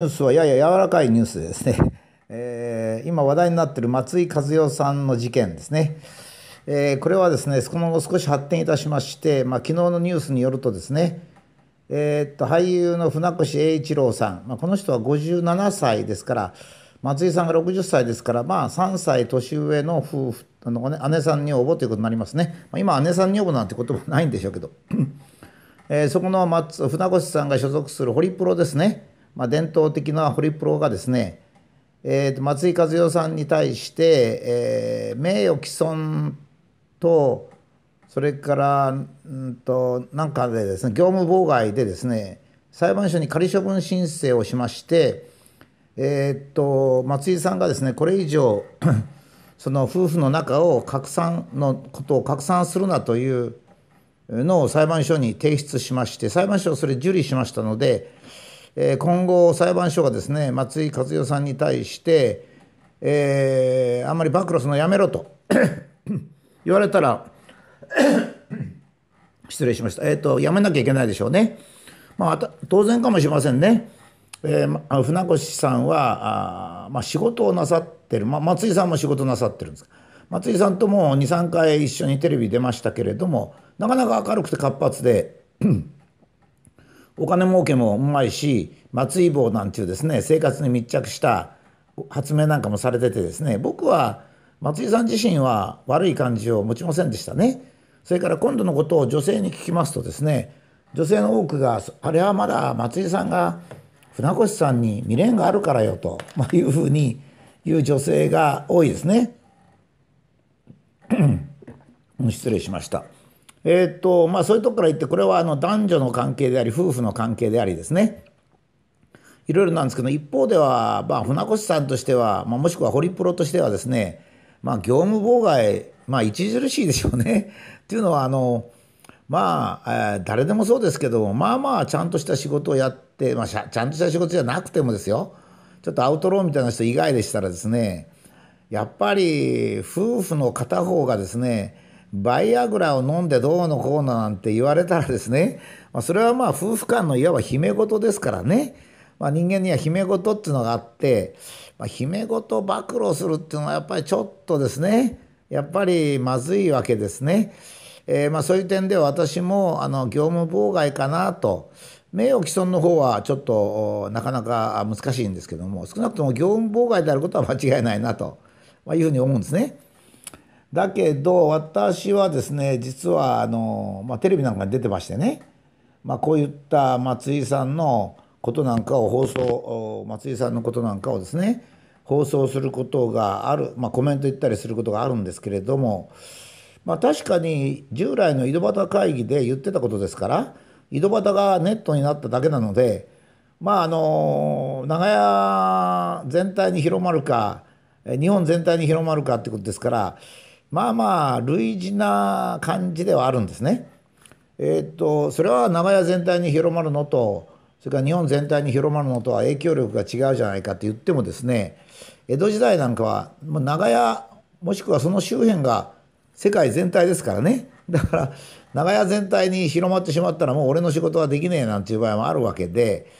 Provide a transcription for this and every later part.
ニュースはやや柔らかいニュースですね、えー、今話題になっている松井和代さんの事件ですね、えー、これはですね、その後少し発展いたしまして、まあ昨日のニュースによるとですね、えー、っと俳優の船越英一郎さん、まあ、この人は57歳ですから、松井さんが60歳ですから、まあ、3歳年上の夫婦あの、ね、姉さん女房ということになりますね、まあ、今、姉さん女房なんてこともないんでしょうけど、えー、そこの松船越さんが所属するホリプロですね。まあ、伝統的なホリプロがですね、えー、と松井和代さんに対して、えー、名誉毀損とそれからうんとなんかでですね業務妨害でですね裁判所に仮処分申請をしまして、えー、と松井さんがですねこれ以上 その夫婦の中を拡散のことを拡散するなというのを裁判所に提出しまして裁判所はそれ受理しましたのでえ今後裁判所がですね松井和代さんに対して、えー、あんまり暴露するのやめろと 言われたら 失礼しました、えーと、やめなきゃいけないでしょうね、まあ、当然かもしれませんね、えー、ま、船越さんはあ、まあ、仕事をなさってる、まあ、松井さんも仕事なさってるんです松井さんとも23回一緒にテレビ出ましたけれどもなかなか明るくて活発でお金儲けもうまいし松井坊なんていうですね生活に密着した発明なんかもされててですね僕は松井さん自身は悪い感じを持ちませんでしたね。それから今度のことを女性に聞きますとですね女性の多くがあれはまだ松井さんが船越さんに未練があるからよと、まあ、いうふうに言う女性が多いですね。失礼しました。えっ、と、まあそういうとこから言って、これはあの男女の関係であり、夫婦の関係でありですね。いろいろなんですけど、一方では、まあ船越さんとしては、まあ、もしくはホリプロとしてはですね、まあ業務妨害、まあ著しいでしょうね。ていうのは、あの、まあ、えー、誰でもそうですけどまあまあちゃんとした仕事をやって、まあ、ちゃんとした仕事じゃなくてもですよちょっとアウトローみたいな人以外でしたらですねやっぱり夫婦の片方がですねバイアグラを飲んでどうのこうのなんて言われたらですね、まあ、それはまあ夫婦間のいわば姫事ですからね、まあ、人間には姫事っていうのがあって、まあ、姫事暴露するっていうのはやっぱりちょっとですねやっぱりまずいわけですね。えー、まあそういう点で私もあの業務妨害かなと名誉毀損の方はちょっとなかなか難しいんですけども少なくとも業務妨害であることは間違いないなというふうに思うんですね。だけど私はですね実はあの、まあ、テレビなんかに出てましてね、まあ、こういった松井さんのことなんかを放送松井さんのことなんかをですね放送することがある、まあ、コメント言ったりすることがあるんですけれども、まあ、確かに従来の井戸端会議で言ってたことですから井戸端がネットになっただけなのでまああの長屋全体に広まるか日本全体に広まるかってことですからまあまあ類似な感じではあるんですね。えー、っとそれは長屋全体に広まるのとそれから日本全体に広まるのとは影響力が違うじゃないかと言ってもですね江戸時代なんかは長屋もしくはその周辺が世界全体ですからねだから長屋全体に広まってしまったらもう俺の仕事はできねえなんていう場合もあるわけで、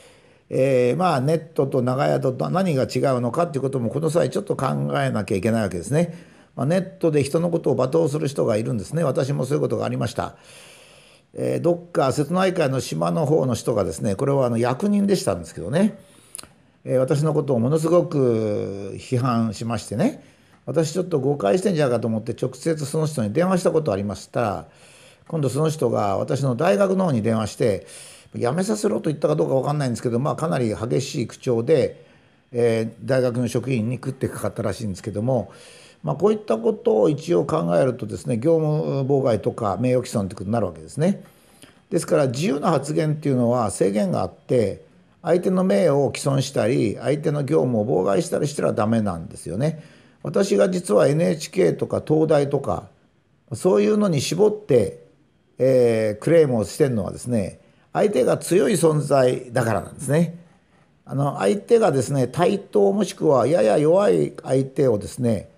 えー、まあネットと長屋と何が違うのかっていうこともこの際ちょっと考えなきゃいけないわけですね。まあ、ネットで人のことを罵倒する人がいるんですね私もそういうことがありました、えー、どっか瀬戸内海の島の方の人がですねこれはあの役人でしたんですけどね、えー、私のことをものすごく批判しましてね私ちょっと誤解してんじゃないかと思って直接その人に電話したことありましたら今度その人が私の大学の方に電話して辞めさせろと言ったかどうか分かんないんですけど、まあ、かなり激しい口調で、えー、大学の職員に食ってかかったらしいんですけどもまあ、こういったことを一応考えるとですね業務妨害とか名誉毀損ってことになるわけですね。ですから自由な発言っていうのは制限があって相手の名誉を毀損したり相手の業務を妨害したりしたらダメなんですよね。私が実は NHK とか東大とかそういうのに絞って、えー、クレームをしてるのはですね相手が強い存在だからなんですね。あの相手がですね対等もしくはやや弱い相手をですね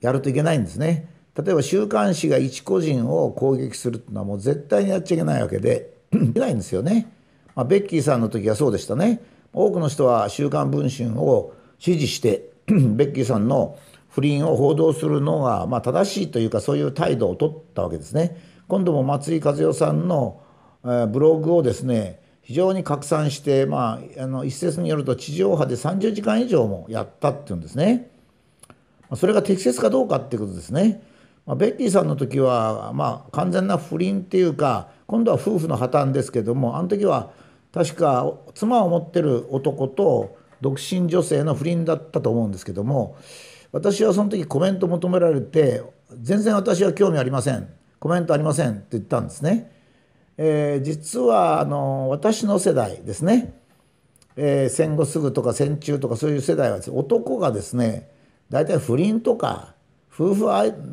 やるといけないんですね。例えば週刊誌が一個人を攻撃するっていうのはもう絶対にやっちゃいけないわけで いけないんですよね。まあ、ベッキーさんの時はそうでしたね。多くの人は「週刊文春」を支持して ベッキーさんの不倫を報道するのが、まあ、正しいというかそういう態度を取ったわけですね。今度も松井和代さんの、えブログをですね非常に拡散して、まあ、あの一説によると地上波で30時間以上もやったっていうんですね。それが適切かどうかっていうことですね。まあ、ベッキーさんの時は、まあ、完全な不倫っていうか今度は夫婦の破綻ですけどもあの時は確か妻を持ってる男と独身女性の不倫だったと思うんですけども私はその時コメント求められて「全然私は興味ありませんコメントありません」って言ったんですね。えー、実はあの私の世代ですね、えー、戦後すぐとか戦中とかそういう世代は、男がですね大体不倫とか夫婦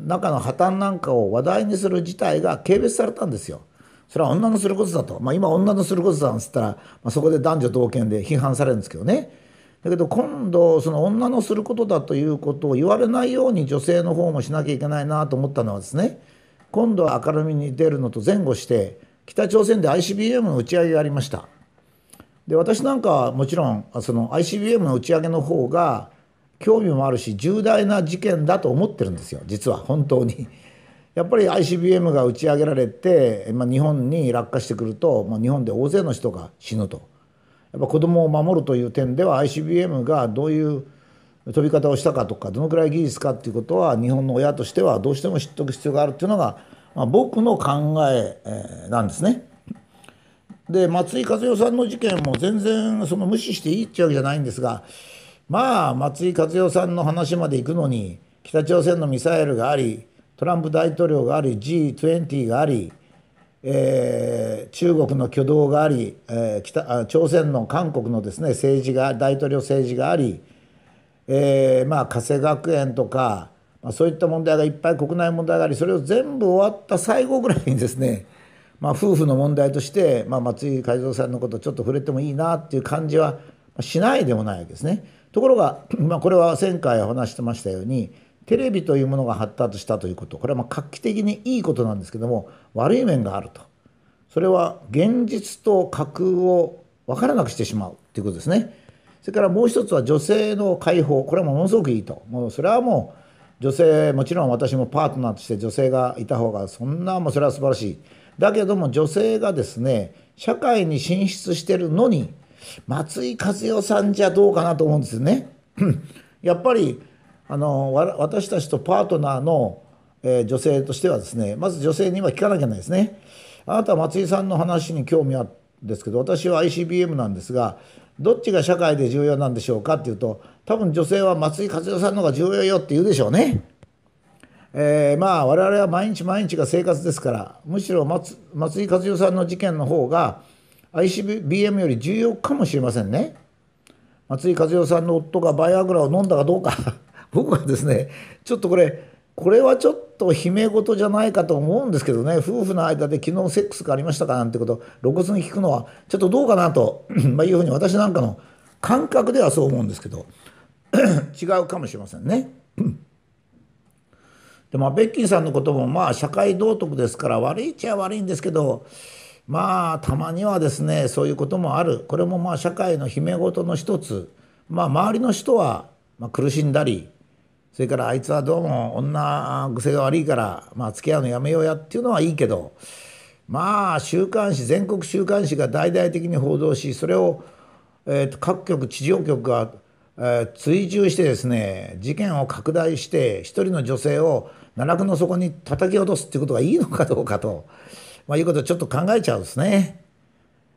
仲の破綻なんかを話題にする事態が軽蔑されたんですよ。それは女のすることだと、まあ、今女のすることだっつったら、まあ、そこで男女同権で批判されるんですけどねだけど今度その女のすることだということを言われないように女性の方もしなきゃいけないなと思ったのはですね今度は明るみに出るのと前後して北朝鮮で ICBM の打ち上げがありましたで私なんかはもちろんその ICBM の打ち上げの方が興味もあるし重大な事件だと思ってるんですよ実は本当に。やっぱり ICBM が打ち上げられて、まあ、日本に落下してくると、まあ、日本で大勢の人が死ぬと。やっぱ子供を守るという点では ICBM がどういう飛び方をしたかとかどのくらい技術かっていうことは日本の親としてはどうしても知っておく必要があるっていうのが、まあ、僕の考えなんですね。で松井和代さんの事件も全然その無視していいっていうわけじゃないんですがまあ松井和代さんの話まで行くのに北朝鮮のミサイルがありトランプ大統領があり G20 があり、えー、中国の挙動があり、えー、北朝鮮の韓国のですね政治が大統領政治があり、えー、まあ加瀬学園とか、まあ、そういった問題がいっぱい国内問題がありそれを全部終わった最後ぐらいにですね まあ、夫婦の問題として、まあ、松井海蔵さんのことちょっと触れてもいいなっていう感じはしないでもないわけですね。ところが、まあ、これは前回話してましたようにテレビというものが発達したということこれはま画期的にいいことなんですけども悪い面があるとそれは現実と架空を分からなくしてしまうということですねそれからもう一つは女性の解放これはものすごくいいともうそれはもう女性もちろん私もパートナーとして女性がいた方がそんなもうそれは素晴らしいだけども女性がですね社会に進出してるのに松井和代さんじゃどうかなと思うんですね。やっぱりあの私たちとパートナーの、えー、女性としてはですねまず女性には聞かなきゃいけないですね。あなたは松井さんの話に興味あるんですけど私は ICBM なんですがどっちが社会で重要なんでしょうかっていうと多分女性は松井和代さんの方が重要よって言うでしょうね。えー、まあ我々は毎日毎日が生活ですからむしろ松井和代さんの事件の方が ICBM より重要かもしれませんね。松井和代さんの夫がバイアグラを飲んだかどうか 僕はですねちょっとこれこれはちょっと悲鳴事じゃないかと思うんですけどね夫婦の間で昨日セックスがありましたかなんてことを露骨に聞くのはちょっとどうかなと まいうふうに私なんかの感覚ではそう思うんですけど 違うかもしれませんね。でまあベッキーさんのこともまあ社会道徳ですから悪いっちゃ悪いんですけどまあたまにはですねそういうこともあるこれもまあ社会の秘め事の一つまあ周りの人は苦しんだりそれからあいつはどうも女癖が悪いからまあ付き合うのやめようやっていうのはいいけどまあ週刊誌全国週刊誌が大々的に報道しそれを、えー、と各局地上局が、えー、追従してですね事件を拡大して一人の女性を奈落の底に叩き落とすっていうことがいいのかどうかと。まあ、いうことをちょっと考えちゃうんですね。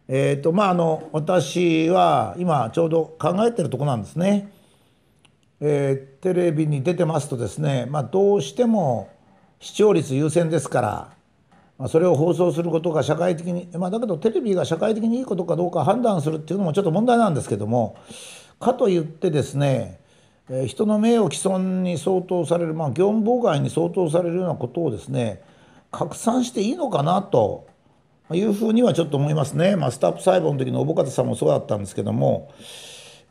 えーとまあ、あの私は今ちょうど考えてるとこなんですね。えー、テレビに出てますとですね、まあ、どうしても視聴率優先ですから、まあ、それを放送することが社会的に、まあ、だけどテレビが社会的にいいことかどうか判断するっていうのもちょっと問題なんですけどもかといってですね人の名誉毀損に相当される、まあ、業務妨害に相当されるようなことをですね拡散していいのかなというふうにはちょっと思いますね、まあ、スタッフ細胞の時の小か方さんもそうだったんですけども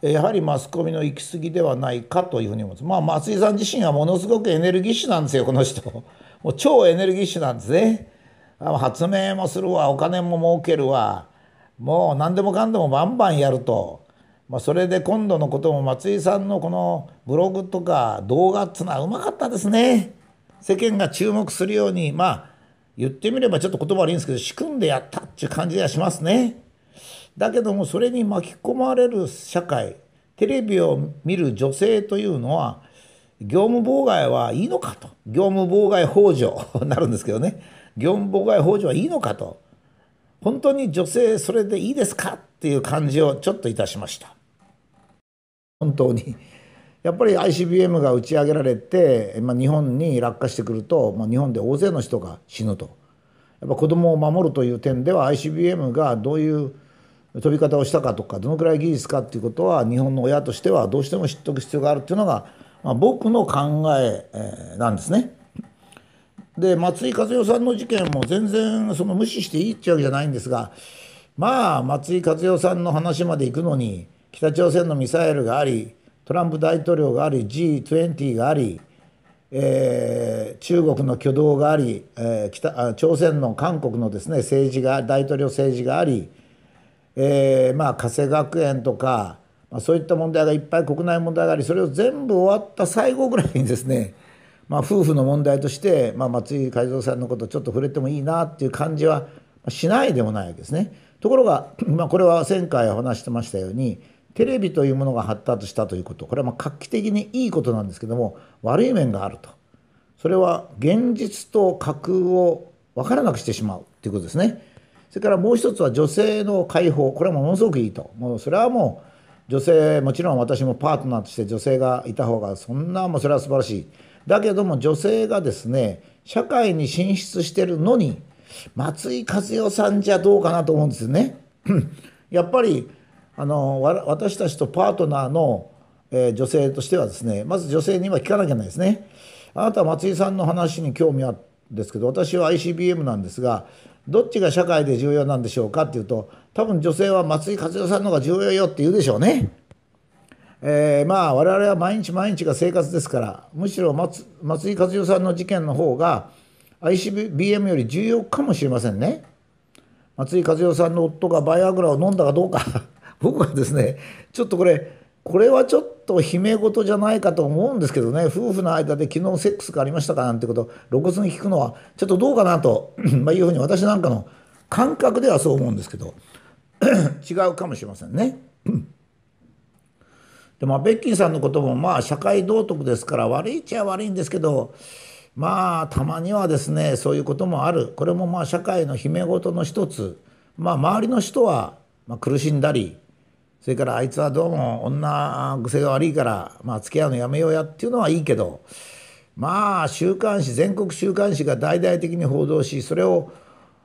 やはりマスコミの行き過ぎではないかというふうに思います。まあ、松井さん自身はものすごくエネルギッシュなんですよ、この人。もう超エネルギッシュなんですね。発明もするわ、お金も儲けるわ、もう何でもかんでもバンバンやると。まあ、それで今度のことも松井さんのこのブログとか動画っつうのはうまかったですね。世間が注目するように、まあ、言ってみればちょっと言葉悪いんですけど仕組んでやったっていう感じがしますね。だけどもそれに巻き込まれる社会テレビを見る女性というのは業務妨害はいいのかと業務妨害法上なるんですけどね業務妨害法上はいいのかと本当に女性それでいいですかっていう感じをちょっといたしました。本当にやっぱり ICBM が打ち上げられて、まあ、日本に落下してくると、まあ、日本で大勢の人が死ぬと。やっぱ子どもを守るという点では ICBM がどういう飛び方をしたかとかどのくらい技術かっていうことは日本の親としてはどうしても知っておく必要があるっていうのが、まあ、僕の考えなんですね。で松井和代さんの事件も全然その無視していいっていうわけじゃないんですがまあ松井和代さんの話まで行くのに北朝鮮のミサイルがありトランプ大統領があり G20 があり、えー、中国の挙動があり、えー、北朝鮮の韓国のですね政治が大統領政治があり、えー、まあ加瀬学園とか、まあ、そういった問題がいっぱい国内問題がありそれを全部終わった最後ぐらいにですねまあ、夫婦の問題として、まあ、松井海蔵さんのことちょっと触れてもいいなっていう感じはしないでもないわけですね。ところが、まあ、これは前回話してましたようにテレビというものが発達したということこれはま画期的にいいことなんですけども悪い面があるとそれは現実と架空を分からなくしてしまうということですねそれからもう一つは女性の解放これはものすごくいいともうそれはもう女性もちろん私もパートナーとして女性がいた方がそんなもうそれは素晴らしいだけども女性がですね社会に進出してるのに松井和代さんじゃどうかなと思うんですよねやっぱりあの私たちとパートナーの、えー、女性としてはですねまず女性には聞かなきゃいけないですね。あなたは松井さんの話に興味あるんですけど私は ICBM なんですがどっちが社会で重要なんでしょうかっていうと多分女性は松井和代さんの方が重要よって言うでしょうね。えー、まあ我々は毎日毎日が生活ですからむしろ松井和代さんの事件の方が ICBM より重要かもしれませんね。松井和代さんの夫がバイアグラを飲んだかどうか 僕はですねちょっとこれこれはちょっと悲鳴事じゃないかと思うんですけどね夫婦の間で昨日セックスがありましたかなんてことを露骨に聞くのはちょっとどうかなと まいうふうに私なんかの感覚ではそう思うんですけど 違うかもしれませんね。でまあ、ベッキーさんのこともまあ社会道徳ですから悪いっちゃ悪いんですけどまあたまにはですねそういうこともあるこれもまあ社会の秘め事の一つまあ周りの人はまあ苦しんだりそれからあいつはどうも女癖が悪いから、まあ、付き合うのやめようやっていうのはいいけどまあ週刊誌全国週刊誌が大々的に報道しそれを、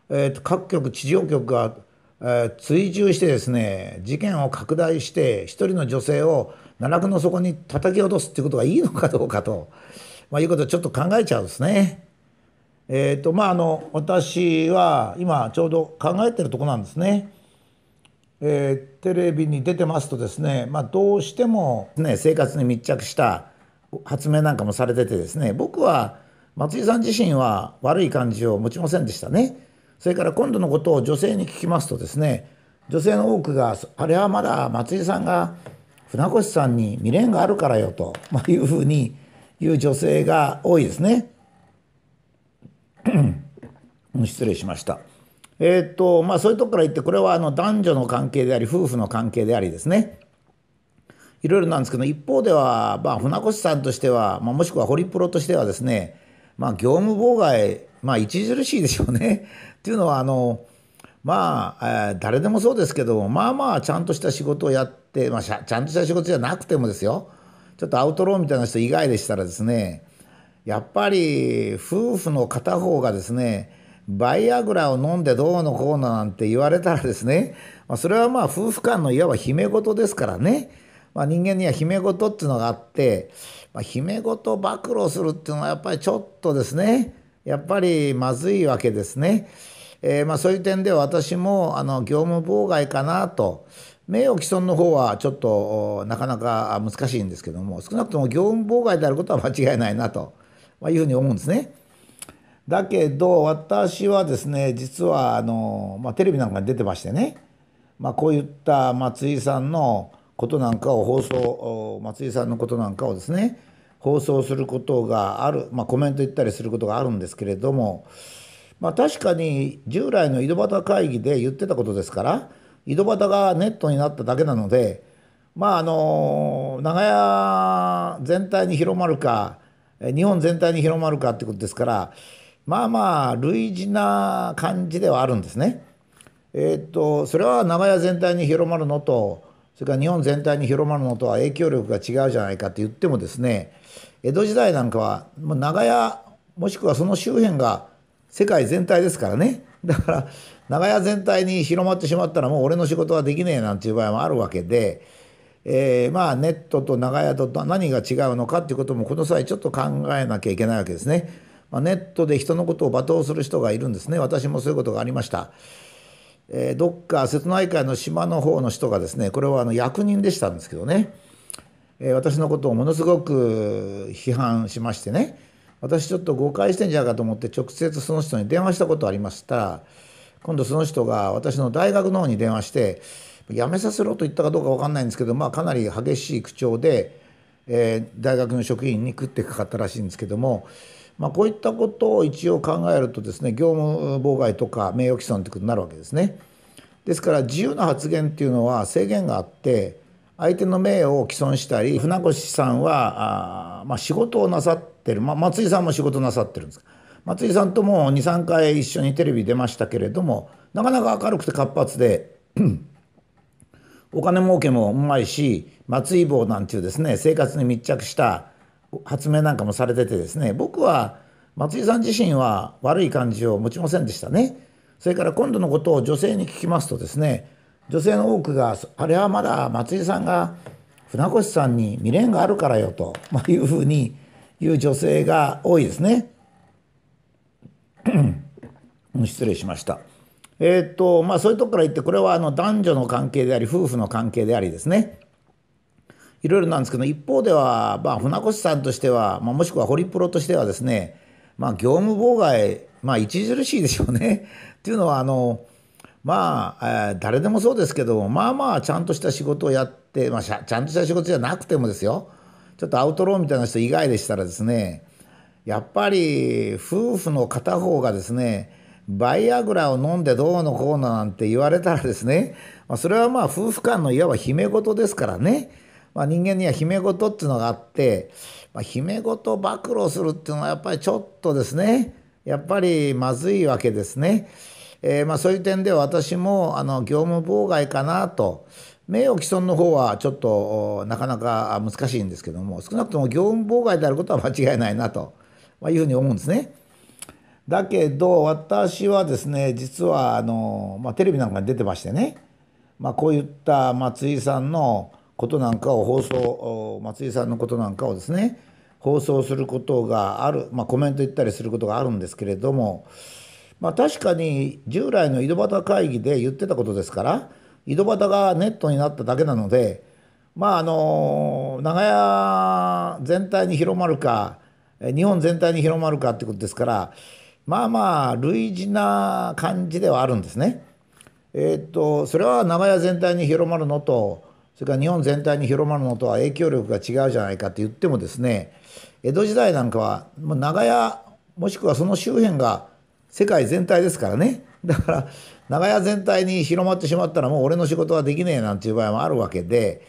えー、と各局地上局が、えー、追従してですね事件を拡大して一人の女性を奈落の底に叩き落とすっていうことがいいのかどうかと、まあ、いうことをちょっと考えちゃうんですね。えーとまあ、あの私は今ちょうど考えてるとこなんですね。えー、テレビに出てますとですね、まあ、どうしても、ね、生活に密着した発明なんかもされててですね僕は松井さん自身は悪い感じを持ちませんでしたね。それから今度のことを女性に聞きますとですね女性の多くがあれはまだ松井さんが船越さんに未練があるからよと、まあ、いうふうに言う女性が多いですね。失礼しました。えっとまあ、そういうとこから言ってこれはあの男女の関係であり夫婦の関係でありですねいろいろなんですけど一方では、まあ、船越さんとしては、まあ、もしくはホリプロとしてはですね、まあ、業務妨害、まあ、著しいでしょうね。と いうのはあのまあ、えー、誰でもそうですけどもまあまあちゃんとした仕事をやって、まあ、ちゃんとした仕事じゃなくてもですよちょっとアウトローみたいな人以外でしたらですねやっぱり夫婦の片方がですねバイアグラを飲んでどうのこうのなんて言われたらですね、まあ、それはまあ夫婦間のいわば姫ご事ですからね、まあ、人間には秘め事っていうのがあって、まあ、秘事暴露するっていうのはやっぱりちょっとですねやっぱりまずいわけですね。えー、まあそういう点では私もあの業務妨害かなと名誉毀損の方はちょっとなかなか難しいんですけども少なくとも業務妨害であることは間違いないなというふうに思うんですね。だけど私はですね実はあの、まあ、テレビなんかに出てましてね、まあ、こういった松井さんのことなんかを放送松井さんのことなんかをですね放送することがある、まあ、コメント言ったりすることがあるんですけれども、まあ、確かに従来の井戸端会議で言ってたことですから井戸端がネットになっただけなのでまああの長屋全体に広まるか日本全体に広まるかってことですから。まあまあ類似な感じではあるんですね。えっ、とそれは長屋全体に広まるのとそれから日本全体に広まるのとは影響力が違うじゃないかと言ってもですね江戸時代なんかは長屋もしくはその周辺が世界全体ですからねだから長屋全体に広まってしまったらもう俺の仕事はできねえなんていう場合もあるわけで、えー、まあネットと長屋と何が違うのかっていうこともこの際ちょっと考えなきゃいけないわけですね。まネットで人のことを罵倒する人がいるんですね私もそういうことがありました、えー、どっか瀬戸内海の島の方の人がですねこれはあの役人でしたんですけどね、えー、私のことをものすごく批判しましてね私ちょっと誤解してんじゃないかと思って直接その人に電話したことありました今度その人が私の大学の方に電話して辞めさせろと言ったかどうか分かんないんですけど、まあ、かなり激しい口調で、えー、大学の職員に食ってかかったらしいんですけどもまあ、こういったことを一応考えるとですね業務妨害とか名誉毀損ということになるわけですね。ですから自由な発言っていうのは制限があって相手の名誉を毀損したり船越さんはあ、まあ、仕事をなさってる、まあ、松井さんも仕事なさってるんです松井さんとも23回一緒にテレビ出ましたけれどもなかなか明るくて活発でお金儲けもうまいし松井棒なんていうですね生活に密着した発明なんかもされててですね僕は松井さん自身は悪い感じを持ちませんでしたねそれから今度のことを女性に聞きますとですね女性の多くがあれはまだ松井さんが船越さんに未練があるからよと、まあ、いうふうに言う女性が多いですね失礼しましたえー、っとまあそういうとこから言ってこれはあの男女の関係であり夫婦の関係でありですねいろいろなんですけど一方では、まあ、船越さんとしては、まあ、もしくはホリプロとしてはですね、まあ、業務妨害、まあ、著しいでしょうね。と いうのはあのまあ、えー、誰でもそうですけどまあまあちゃんとした仕事をやって、まあ、ちゃんとした仕事じゃなくてもですよちょっとアウトローみたいな人以外でしたらですねやっぱり夫婦の片方がですねバイアグラを飲んでどうのこうのなんて言われたらですね、まあ、それはまあ夫婦間のいわば秘め事ですからねまあ、人間には秘め事っていうのがあって、まあ、秘め事暴露するっていうのはやっぱりちょっとですねやっぱりまずいわけですね。えー、まあ、そういう点で私もあの業務妨害かなと名誉毀損の方はちょっとなかなか難しいんですけども少なくとも業務妨害であることは間違いないなというふうに思うんですね。だけど私はですね実はあの、まあ、テレビなんかに出てましてね、まあ、こういった松井さんのことなんかを放送松井さんのことなんかをですね放送することがある、まあ、コメント言ったりすることがあるんですけれども、まあ、確かに従来の井戸端会議で言ってたことですから井戸端がネットになっただけなのでまああの長屋全体に広まるか日本全体に広まるかってことですからまあまあ類似な感じではあるんですね。えー、っとそれは長屋全体に広まるのとそれから日本全体に広まるのとは影響力が違うじゃないかと言ってもですね江戸時代なんかは長屋もしくはその周辺が世界全体ですからねだから長屋全体に広まってしまったらもう俺の仕事はできねえなんていう場合もあるわけで、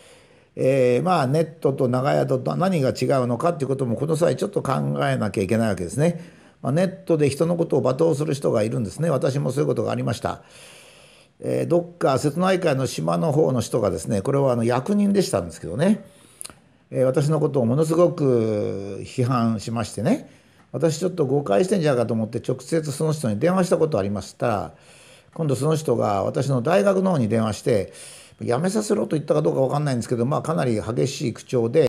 えー、まあネットと長屋と何が違うのかっていうこともこの際ちょっと考えなきゃいけないわけですね。まあ、ネットで人のことを罵倒する人がいるんですね私もそういうことがありました。えー、どっか瀬戸内海の島の方の人がですねこれはあの役人でしたんですけどね、えー、私のことをものすごく批判しましてね私ちょっと誤解してんじゃないかと思って直接その人に電話したことありましたら今度その人が私の大学の方に電話して辞めさせろと言ったかどうか分かんないんですけどまあかなり激しい口調で